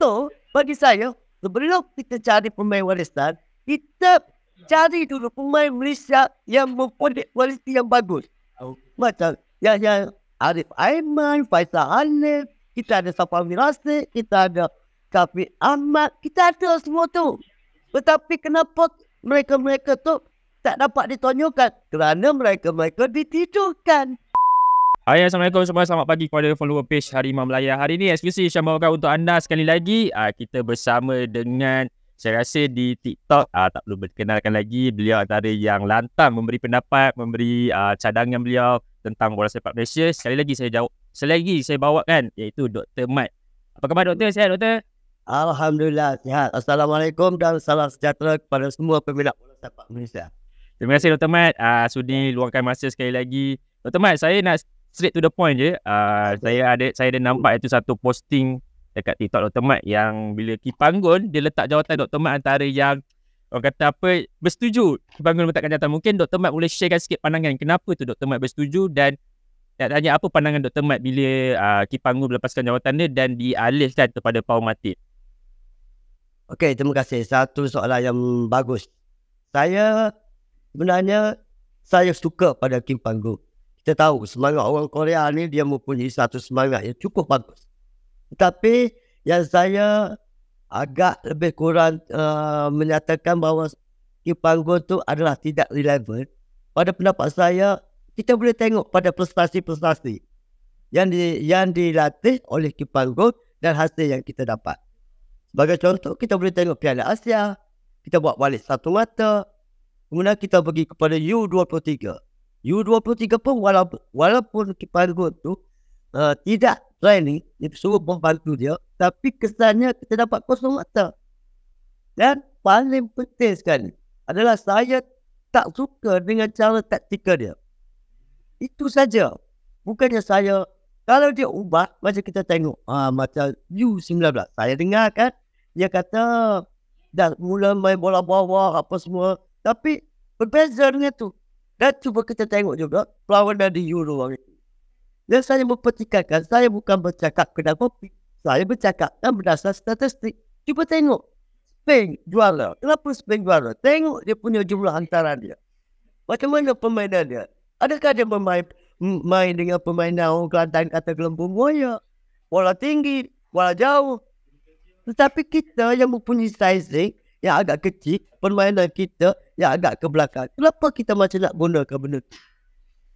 So, bagi saya, sebelum kita cari pemain warisan, kita cari dulu pemain Malaysia yang mempunyai kualiti yang bagus. Macam yang, yang Arif Aiman, Faisal Hanif, kita ada Safal Mirasi, kita ada Kafi Ahmad, kita ada semua tu. Tetapi kenapa mereka-mereka tu tak dapat ditonjolkan? Kerana mereka-mereka ditidurkan. Hai Assalamualaikum semua Selamat pagi kepada follower page Harimau Melayu Hari ini eksklusif Syamba untuk anda sekali lagi uh, Kita bersama dengan Saya rasa di TikTok uh, Tak perlu berkenalkan lagi Beliau antara yang lantang memberi pendapat Memberi uh, cadangan beliau Tentang bola sepak Malaysia Sekali lagi saya jawab Sekali lagi saya bawa kan Iaitu Dr. Mat Apa khabar Doktor? Sihat Doktor? Alhamdulillah sihat Assalamualaikum dan salam sejahtera Kepada semua peminat bola sepak Malaysia Terima kasih Dr. Mat uh, Sudi luangkan masa sekali lagi Dr. Mat saya nak straight to the point je uh, saya ada saya ada nampak itu satu posting dekat TikTok Dr. Mat yang bila Kipanggun dia letak jawatan Dr. Mat antara yang orang kata apa bersetuju Kipanggun letakkan jawatan mungkin Dr. Mat boleh sharekan sikit pandangan kenapa tu Dr. Mat bersetuju dan nak tanya apa pandangan Dr. Mat bila uh, ah, Kipanggun melepaskan jawatan dia dan dialihkan kepada Pau Matip Okey, terima kasih. Satu soalan yang bagus. Saya sebenarnya saya suka pada Kim Panggung kita tahu semangat orang Korea ni dia mempunyai satu semangat yang cukup bagus. Tetapi yang saya agak lebih kurang uh, menyatakan bahawa Kim Panggung tu adalah tidak relevan. Pada pendapat saya, kita boleh tengok pada prestasi-prestasi yang di, yang dilatih oleh Kim Panggung dan hasil yang kita dapat. Bagi contoh, kita boleh tengok Piala Asia, kita buat balik satu mata, kemudian kita pergi kepada U23. U23 pun walaupun, walaupun kepala tu uh, tidak training, dia suruh bantu dia, tapi kesannya kita dapat kosong mata. Dan paling penting sekali adalah saya tak suka dengan cara taktikal dia. Itu saja. Bukannya saya, kalau dia ubah, macam kita tengok, uh, macam U19, saya dengar kan, dia kata dah mula main bola bawah apa semua. Tapi berbeza dengan itu. Dan cuba kita tengok juga perlawanan dari Euro hari Dan saya mempertikaikan, saya bukan bercakap kena kopi. Saya bercakap dan berdasar statistik. Cuba tengok. Spain juara. Kenapa Spain juara? Tengok dia punya jumlah hantaran dia. Macam mana permainan dia? Adakah dia bermain main dengan pemain orang Kelantan kata gelembung moya? Bola tinggi, bola jauh. Tetapi kita yang mempunyai sizing, yang agak kecil, permainan kita yang agak ke belakang. Kenapa kita macam nak gunakan benda tu?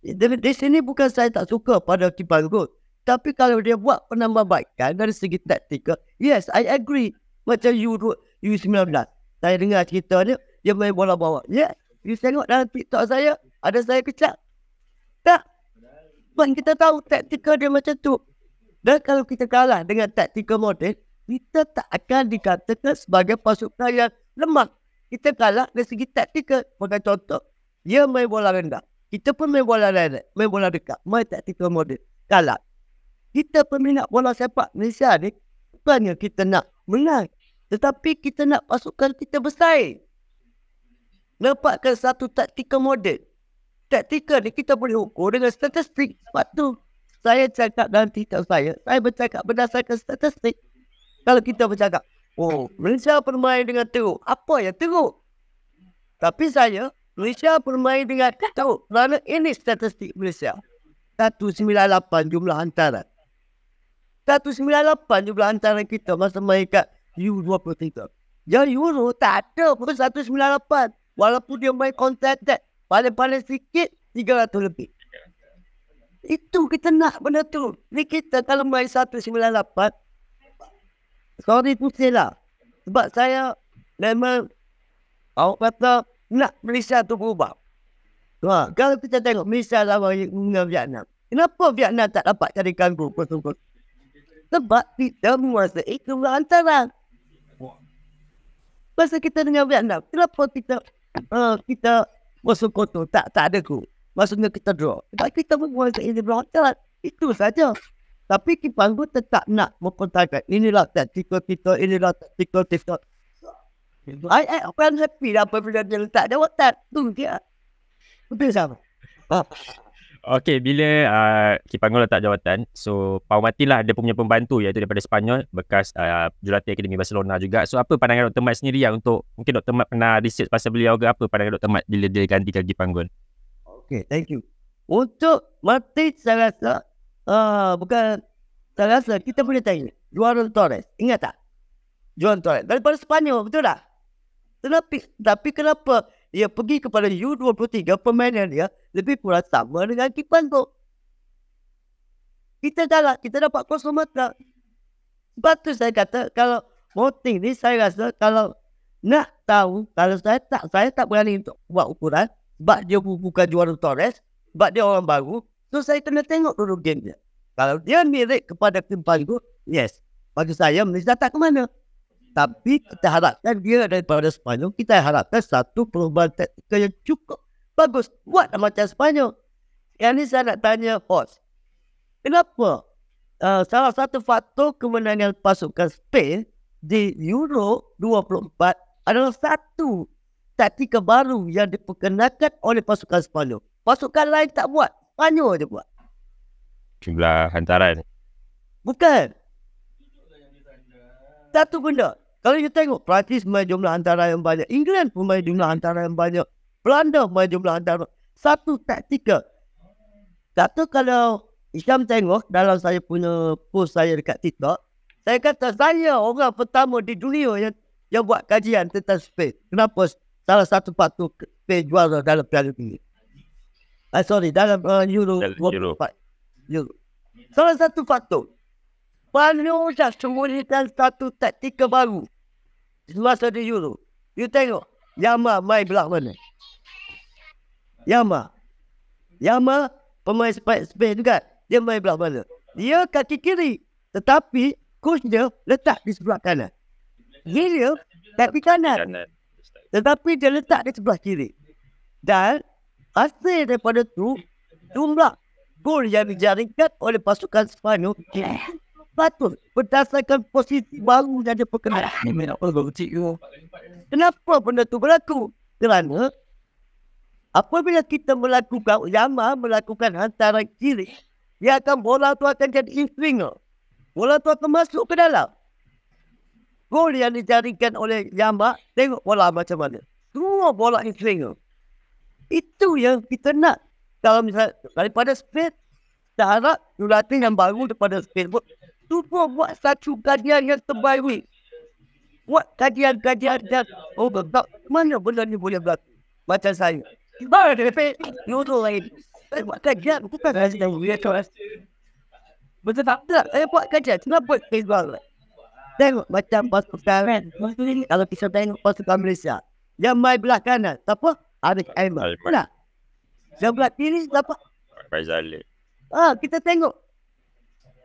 Di, di sini bukan saya tak suka pada Kipang gol, Tapi kalau dia buat penambahbaikan dari segi taktika, yes, I agree. Macam U, U19. Saya dengar cerita ni, dia main bola bawah. Yeah, you tengok dalam TikTok saya, ada saya kecap. Tak. Sebab kita tahu taktika dia macam tu. Dan kalau kita kalah dengan taktika modern, kita tak akan dikatakan sebagai pasukan yang lemah. Kita kalah dari segi taktikal. Maka contoh, dia main bola rendah. Kita pun main bola rendah. Main bola dekat. Main taktikal model. Kalah. Kita peminat bola sepak Malaysia ni, bukannya kita nak menang. Tetapi kita nak pasukan kita bersaing. Dapatkan satu taktikal model. Taktikal ni kita boleh ukur dengan statistik. Sebab tu, saya cakap dalam titik saya, saya bercakap berdasarkan statistik. Kalau kita bercakap, oh Malaysia bermain dengan teruk. Apa yang teruk? Tapi saya, Malaysia bermain dengan teruk. Kerana ini statistik Malaysia. 198 jumlah hantaran. 198 jumlah hantaran kita masa main kat U23. Yang Euro tak ada pun 198. Walaupun dia main contact that. Paling-paling sikit 300 lebih. Itu kita nak benda tu. Ni kita kalau main 198. Sorry tu silap. Sebab saya memang awak kata nak Malaysia tu berubah. Ha, kalau kita tengok Malaysia lawan dengan Vietnam. Kenapa Vietnam tak dapat carikan grup pasukan? Sebab kita menguasai kemudian antara. Masa kita dengan Vietnam, kenapa kita uh, kita masuk kotor tak tak ada grup? Maksudnya kita draw. Sebab kita menguasai kemudian antara. Itu saja. Tapi Kipang pun tetap nak mempertahankan. Inilah taktikal kita, inilah taktikal kita. I, I, I am happy lah apabila dia letak jawatan. Tu dia. Betul sama. Okay, bila uh, Kipanggol letak jawatan, so Pau Mati lah dia punya pembantu iaitu daripada Spanyol bekas uh, jurulatih Akademi Barcelona juga. So apa pandangan Dr. Mat sendiri yang lah untuk, mungkin Dr. Mat pernah research pasal beliau ke apa pandangan Dr. Mat bila dia gantikan Kipanggol? Okay, thank you. Untuk Mati saya rasa uh, bukan tak rasa kita boleh tanya Juan Torres ingat tak Juan Torres daripada Sepanyol betul tak tetapi tapi kenapa dia pergi kepada U23 permainan dia lebih kurang sama dengan Kipan tu kita kalah kita dapat kosong mata sebab tu saya kata kalau voting ni saya rasa kalau nak tahu kalau saya tak saya tak berani untuk buat ukuran sebab dia bukan juara Torres sebab dia orang baru So saya kena tengok dulu game dia. Kalau dia mirip kepada tim Pagu, yes. Bagi saya, Malaysia datang ke mana? Tapi kita harapkan dia daripada Sepanyol, kita harapkan satu perubahan teknik yang cukup bagus. Buat macam Sepanyol. Yang ni saya nak tanya host. Kenapa uh, salah satu faktor kemenangan pasukan Spain di Euro 24 adalah satu taktik baru yang diperkenalkan oleh pasukan Sepanyol. Pasukan lain tak buat. Mana dia buat? Jumlah hantaran Bukan Satu benda Kalau kita tengok Perancis main jumlah hantaran yang banyak England pun main jumlah hantaran yang banyak Belanda main jumlah hantaran Satu taktika Kata kalau Isham tengok dalam saya punya post saya dekat TikTok Saya kata saya orang pertama di dunia yang, yang buat kajian tentang Spain Kenapa salah satu patut Spain juara dalam piala dunia Ah sorry dalam uh, Euro Euro. Salah satu faktor Perlu dah semulakan satu taktika baru Semasa di Euro You tengok Yama main belah mana Yama Yama Pemain space, space juga Dia main belah mana Dia kaki kiri Tetapi Coach dia letak di sebelah kanan Gila Kaki kanan Tetapi dia letak di sebelah kiri Dan Hasil daripada tu jumlah gol yang dijaringkan oleh pasukan Sepanyol eh. patut berdasarkan posisi baru yang dia perkenalkan. Ini apa kau Kenapa benda tu berlaku? Kerana apabila kita melakukan Yama melakukan hantaran kiri, dia akan bola tu akan jadi infringer. Bola tu akan masuk ke dalam. Gol yang dijaringkan oleh Yama, tengok bola macam mana. Semua bola infringer. Itu yang kita nak. Kalau misalnya daripada speed, kita harap jurulatih yang baru daripada speed pun cuba buat satu kajian yang terbaik. Buat kajian-kajian dan oh betul, mana benda ni boleh berlaku? Macam saya. Baru ada speed, you lain. Buat kajian, bukan rasa yang Betul tak? Tak, saya buat kajian. Kenapa Facebook? Tengok macam pasukan Kalau kita tengok pasukan Malaysia. Yang main belah kanan. apa? Arif Ahmad. Mana? Jabat diri siapa? Faizal. Ah, kita tengok.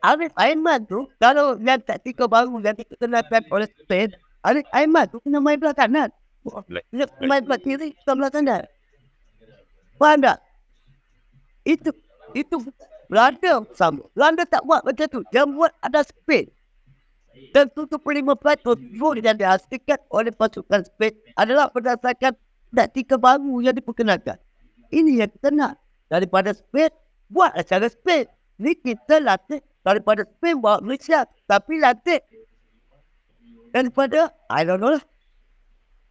Arif Aiman tu kalau lihat taktika baru dan kena pep oleh Spain, Arif Aiman tu kena main belakang kanan. Dia main belakang kiri, kita belakang kanan. Faham tak? Itu, itu Belanda sama. Belanda tak buat macam tu. Dia buat ada Spain. Dan 75% vote yang dihasilkan oleh pasukan Spain adalah berdasarkan taktika baru yang diperkenalkan. Ini yang kita nak. Daripada spek buat acara spek Ni kita latih daripada spek bawa Malaysia. Tapi latih daripada, I don't know lah.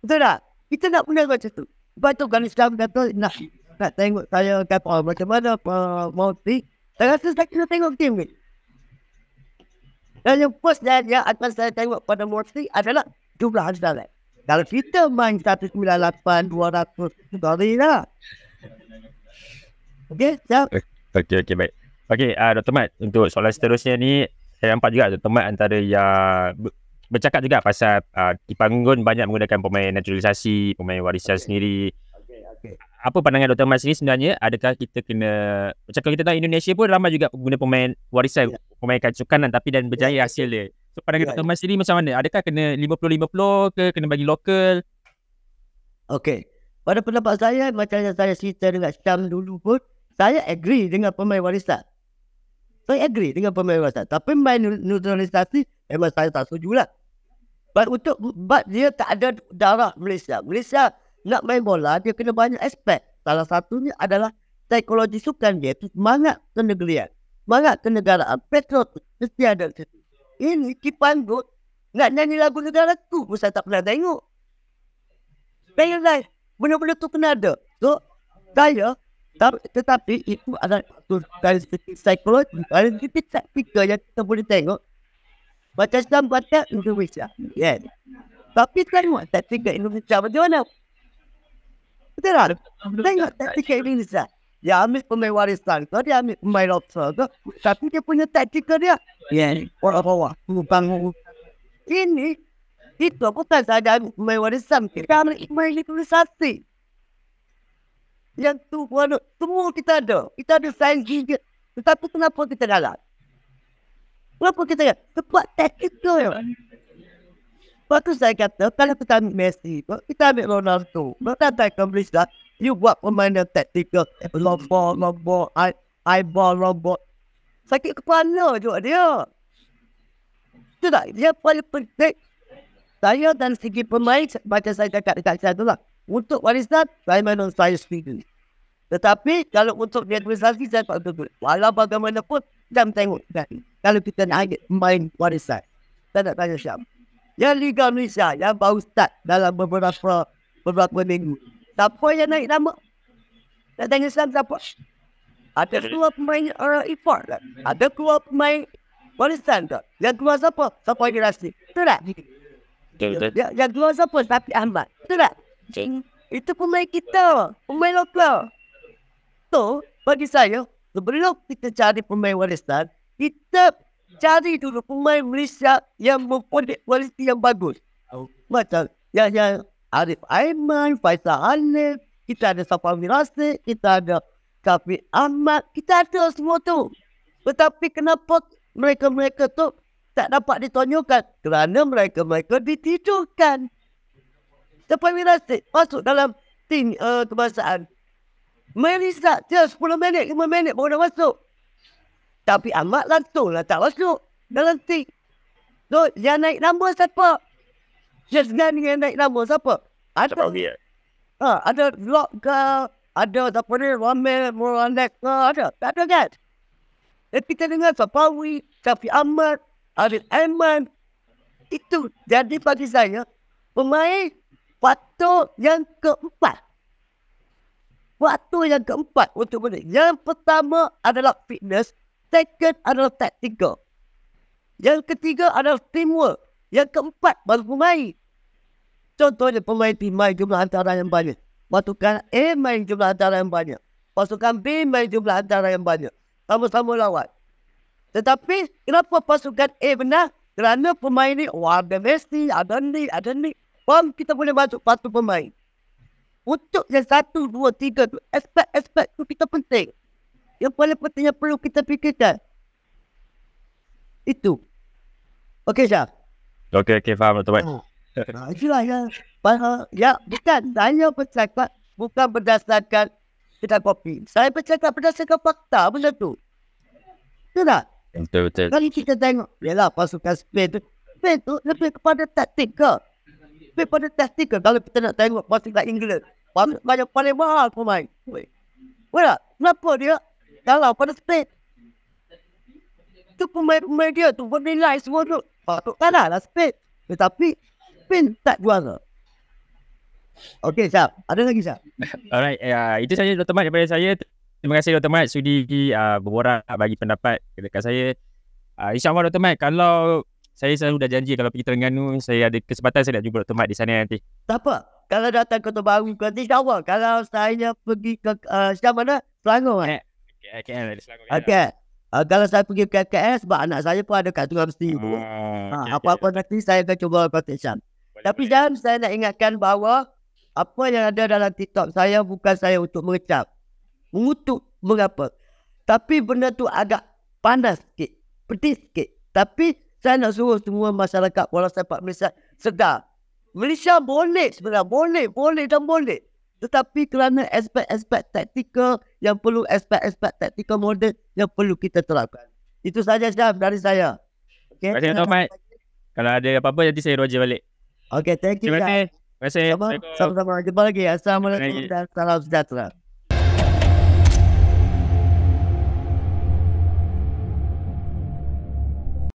Betul tak? Kita nak benda macam tu. Sebab tu kalau Islam kata nak, nak tengok saya kata oh, macam mana eh, mau si. Saya rasa saya kena tengok tim ni. Dan yang first dia yang saya tengok pada Morsi adalah jumlah dalam kalau kita main 198 200 sorry lah. Okey, siap. Okey, okey baik. Okey, uh, ah, Dr. Mat, untuk soalan seterusnya ni saya nampak juga Dr. Mat antara yang bercakap juga pasal uh, ah, dipanggung banyak menggunakan pemain naturalisasi, pemain warisan okay. sendiri. Apa pandangan Dr. Mas ini sebenarnya? Adakah kita kena macam kita tahu Indonesia pun ramai juga pengguna pemain warisan, ya. pemain kancukanan tapi dan berjaya ya. hasil dia. So pandangan yeah, Dr. Ya. Mas sendiri macam mana? Adakah kena 50-50 ke kena bagi lokal? Okay. Pada pendapat saya, macam yang saya cerita dengan Syam dulu pun, saya agree dengan pemain warisan. Saya agree dengan pemain warisan. Tapi main neutralisasi, memang saya tak setuju lah. But untuk but dia tak ada darah Malaysia. Malaysia nak main bola, dia kena banyak aspek. Salah satunya adalah psikologi sukan dia. Itu semangat kenegelian. Semangat kenegaraan. Petrol mesti ada di situ ini kipan got nak nyanyi lagu negara ku pun saya tak pernah tengok. Real life. Benda-benda tu kena ada. So, saya tapi, tetapi itu adalah dari segi psikologi, dari segi psikologi yang kita boleh tengok. Macam Islam kata Indonesia. Yeah. Tapi tengok tak tiga Indonesia macam mana? Betul tak? Tengok tak Indonesia dia ambil pemain warisan ke, dia ambil pemain roster ke, tapi dia punya taktikal dia. Ya, orang bawah, bangun Ini, itu aku tak saja ambil pemain warisan, kita ambil pemain legalisasi. Yang tu, warna, semua kita ada. Kita ada sayang gigit. Tetapi kenapa kita galak? Kenapa kita galak? Sebab tu. Ya. Waktu saya kata, kalau kita ambil Messi, kita ambil Ronaldo, kita ambil Cambridge, như buat hôm nay long ball, long ball, em lo bò lo bò ai ai bò lo bò phải cái quan nữa rồi đi chứ đại gia phải phân tích đại gia đang untuk warisan saya main memang saya setuju. Tetapi kalau untuk dia negosiasi saya tak setuju. Walau bagaimanapun jam tengok kan. Kalau kita nak ambil main warisan. Saya nak tanya siapa. Yang Liga Malaysia yang baru start dalam beberapa beberapa minggu. Siapa yang naik nama? Nak tanya Islam siapa? Ada keluar pemain orang Ipah tak? Ada keluar pemain Walistan tak? Yang keluar siapa? Siapa yang rasmi? Betul tak? Yang, yang keluar siapa? Tapi Ahmad. Betul tak? Cing. Itu pemain kita. Pemain lokal. So, bagi saya, sebelum kita cari pemain Walistan, kita cari dulu pemain Malaysia yang mempunyai kualiti yang bagus. Oh. Macam yang Arif Aiman, Faisal Hanif, kita ada Safa Mirasi, kita ada Kafi Ahmad, kita ada semua tu. Tetapi kenapa mereka-mereka tu tak dapat ditonjolkan? Kerana mereka-mereka ditidurkan. Safa Mirasi masuk dalam tim uh, kebangsaan. Melisa, dia 10 minit, 5 minit baru dah masuk. Tapi Ahmad langsung lah tak masuk dalam tim. So, yang naik nombor siapa? Jazgan ni yang naik nama siapa? Ada Sama eh? Ha, ada Rock ke? Ada siapa ramai, Ramil, naik. ke? Ada. Tak ada kan? Tapi kita dengar Sapawi, Safi Ahmad, Arif Aiman. Itu. Jadi bagi saya, pemain faktor yang keempat. Faktor yang keempat untuk benda. Yang pertama adalah fitness. Second adalah tactical. Yang ketiga adalah teamwork. Yang keempat baru pemain. Contohnya pemain B main jumlah antara yang banyak. Pasukan A main jumlah antara yang banyak. Pasukan B main jumlah antara yang banyak. Sama-sama lawan. Tetapi kenapa pasukan A benar Kerana pemain ini oh ada Messi, ada ni, ada ni. Faham kita boleh masuk pasukan pemain. Untuk yang satu, dua, tiga tu, aspek-aspek tu kita penting. Yang paling penting yang perlu kita fikirkan. Itu. Okey, Syah. Okey, okey, faham tu, Mat. Ha, itulah ya. Bahawa, ya, bukan. Saya bercakap bukan berdasarkan kita kopi. Saya bercakap berdasarkan fakta benda tu. Betul tak? Betul, betul. Kali kita tengok, ialah pasukan Spain tu. Spain tu lebih kepada taktik ke? Lebih kepada taktik ke? Kalau kita nak tengok pasukan Inggeris. Pasukan yang paling mahal pemain. Betul tak? Kenapa dia kalau pada Spain? Tu pemain-pemain dia tu bernilai semua tu patutkan lah, lah Spain. Tetapi Spain tak juara. Okey, siap. Ada lagi, siap. Alright, uh, itu saja Dr. Mat daripada saya. Terima kasih Dr. Mat sudi uh, berborak bagi pendapat dekat saya. Uh, InsyaAllah Dr. Mat, kalau saya selalu dah janji kalau pergi Terengganu, saya ada kesempatan saya nak jumpa Dr. Mat di sana nanti. Tak apa. Kalau datang ke Tuan Baru, nanti insyaAllah. Kalau saya pergi ke ah, uh, siapa mana? Selangor kan? Eh, okay, okay, okay. Selangor. Okay. Kan? okay. Uh, kalau saya pergi ke KL sebab anak saya pun ada kat Tuan Mesti. Oh, ah, apa-apa okay. nanti saya akan cuba protection. Tapi dan saya nak ingatkan bahawa apa yang ada dalam TikTok saya bukan saya untuk mengecap. untuk mengapa. Tapi benda tu agak panas sikit. Pedih sikit. Tapi saya nak suruh semua masyarakat bola sepak Malaysia sedar. Malaysia boleh sebenarnya. Boleh, boleh dan boleh. Tetapi kerana aspek-aspek taktikal yang perlu aspek-aspek taktikal modern yang perlu kita terapkan. Itu saja Syaf dari saya. Okay. Terima kasih Tomat. Kalau ada apa-apa nanti saya roger balik. Okay, thank you. Terima kasih. Terima kasih. Sama-sama. Jumpa lagi. Assalamualaikum dan salam sejahtera.